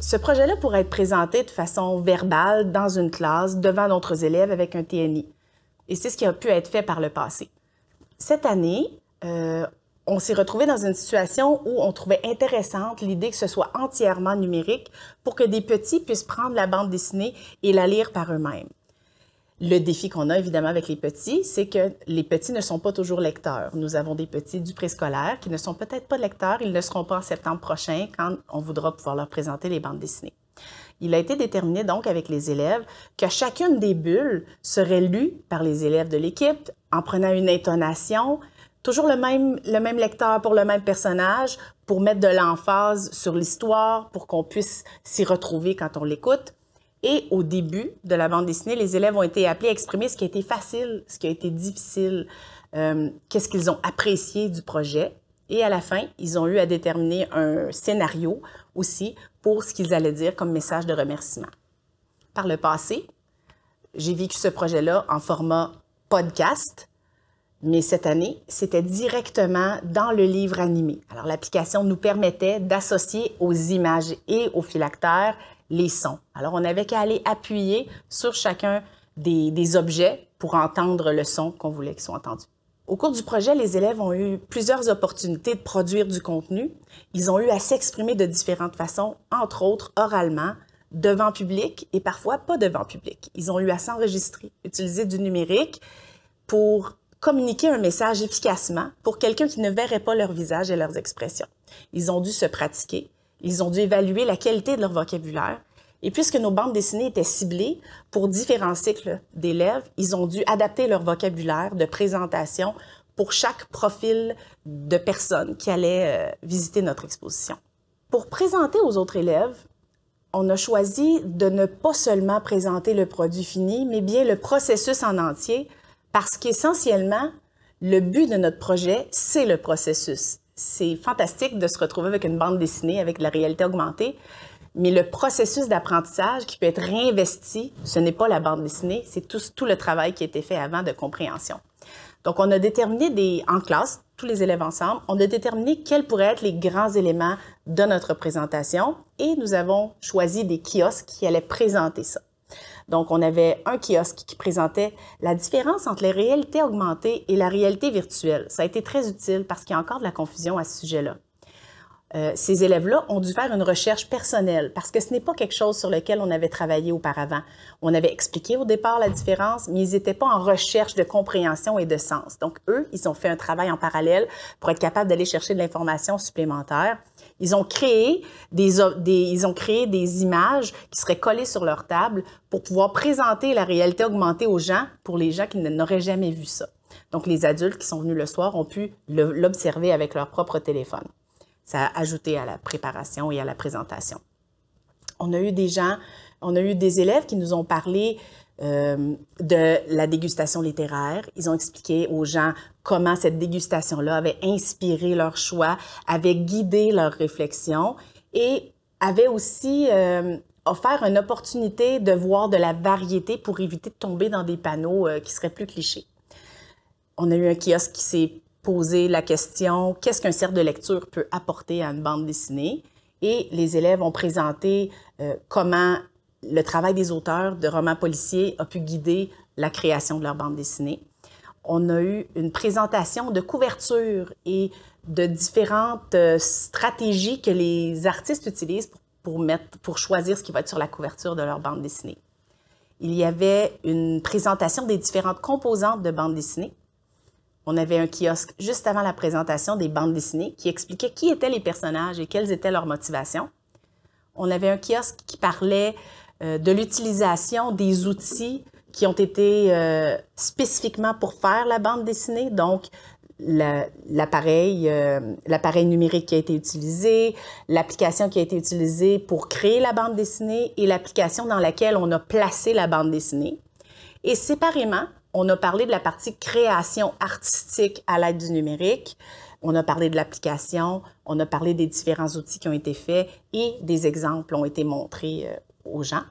Ce projet-là pourrait être présenté de façon verbale dans une classe devant d'autres élèves avec un TNI. Et c'est ce qui a pu être fait par le passé. Cette année, euh, on s'est retrouvé dans une situation où on trouvait intéressante l'idée que ce soit entièrement numérique pour que des petits puissent prendre la bande dessinée et la lire par eux-mêmes. Le défi qu'on a évidemment avec les petits, c'est que les petits ne sont pas toujours lecteurs. Nous avons des petits du préscolaire qui ne sont peut-être pas lecteurs, ils ne seront pas en septembre prochain quand on voudra pouvoir leur présenter les bandes dessinées. Il a été déterminé donc avec les élèves que chacune des bulles serait lue par les élèves de l'équipe en prenant une intonation, toujours le même, le même lecteur pour le même personnage, pour mettre de l'emphase sur l'histoire, pour qu'on puisse s'y retrouver quand on l'écoute. Et au début de la bande dessinée, les élèves ont été appelés à exprimer ce qui a été facile, ce qui a été difficile, euh, qu'est-ce qu'ils ont apprécié du projet. Et à la fin, ils ont eu à déterminer un scénario aussi pour ce qu'ils allaient dire comme message de remerciement. Par le passé, j'ai vécu ce projet-là en format podcast, mais cette année, c'était directement dans le livre animé. Alors l'application nous permettait d'associer aux images et aux phylactères les sons. Alors, on n'avait qu'à aller appuyer sur chacun des, objets pour entendre le son qu'on voulait qu'il soit entendu. Au cours du projet, les élèves ont eu plusieurs opportunités de produire du contenu. Ils ont eu à s'exprimer de différentes façons, entre autres oralement, devant public et parfois pas devant public. Ils ont eu à s'enregistrer, utiliser du numérique pour communiquer un message efficacement pour quelqu'un qui ne verrait pas leur visage et leurs expressions. Ils ont dû se pratiquer, ils ont dû évaluer la qualité de leur vocabulaire. Et puisque nos bandes dessinées étaient ciblées pour différents cycles d'élèves, ils ont dû adapter leur vocabulaire de présentation pour chaque profil de personne qui allait euh, visiter notre exposition. Pour présenter aux autres élèves, on a choisi de ne pas seulement présenter le produit fini, mais bien le processus en entier, parce qu'essentiellement, le but de notre projet, c'est le processus c'est fantastique de se retrouver avec une bande dessinée, avec de la réalité augmentée. Mais le processus d'apprentissage qui peut être réinvesti, ce n'est pas la bande dessinée, c'est tout, tout, le travail qui a été fait avant de compréhension. Donc, on a déterminé des, en classe, tous les élèves ensemble, on a déterminé quels pourraient être les grands éléments de notre présentation et nous avons choisi des kiosques qui allaient présenter ça. Donc, on avait un kiosque qui présentait la différence entre les réalités augmentées et la réalité virtuelle. Ça a été très utile parce qu'il y a encore de la confusion à ce sujet-là. Euh, ces élèves-là ont dû faire une recherche personnelle parce que ce n'est pas quelque chose sur lequel on avait travaillé auparavant. On avait expliqué au départ la différence, mais ils n'étaient pas en recherche de compréhension et de sens. Donc, eux, ils ont fait un travail en parallèle pour être capables d'aller chercher de l'information supplémentaire. Ils ont ils ont créé des images qui seraient collées sur leur table pour pouvoir présenter la réalité augmentée aux gens, pour les gens qui n'auraient jamais vu ça. Donc, les adultes qui sont venus le soir ont pu l'observer avec leur propre téléphone ça a ajouté à la préparation et à la présentation. On a eu des gens, on a eu des élèves qui nous ont parlé euh, de la dégustation littéraire. Ils ont expliqué aux gens comment cette dégustation-là avait inspiré leur choix, avait guidé leur réflexion et avait aussi euh, offert une opportunité de voir de la variété pour éviter de tomber dans des panneaux euh, qui seraient plus clichés. On a eu un kiosque qui s'est poser la question qu'est-ce qu'un cercle de lecture peut apporter à une bande dessinée et les élèves ont présenté euh, comment le travail des auteurs de romans policiers a pu guider la création de leur bande dessinée. On a eu une présentation de couverture et de différentes euh, stratégies que les artistes utilisent pour, pour, mettre, pour choisir ce qui va être sur la couverture de leur bande dessinée. Il y avait une présentation des différentes composantes de bande dessinée on avait un kiosque juste avant la présentation des bandes dessinées qui expliquait qui étaient les personnages et quelles étaient leurs motivations. On avait un kiosque qui parlait euh, de l'utilisation des outils qui ont été euh, spécifiquement pour faire la bande dessinée, donc euh, l'appareil numérique qui a été utilisé, l'application qui a été utilisée pour créer la bande dessinée et l'application dans laquelle on a placé la bande dessinée. Et séparément, on a parlé de la partie création artistique à l'aide du numérique. On a parlé de l'application, on a parlé des différents outils qui ont été faits et des exemples ont été montrés euh, aux gens.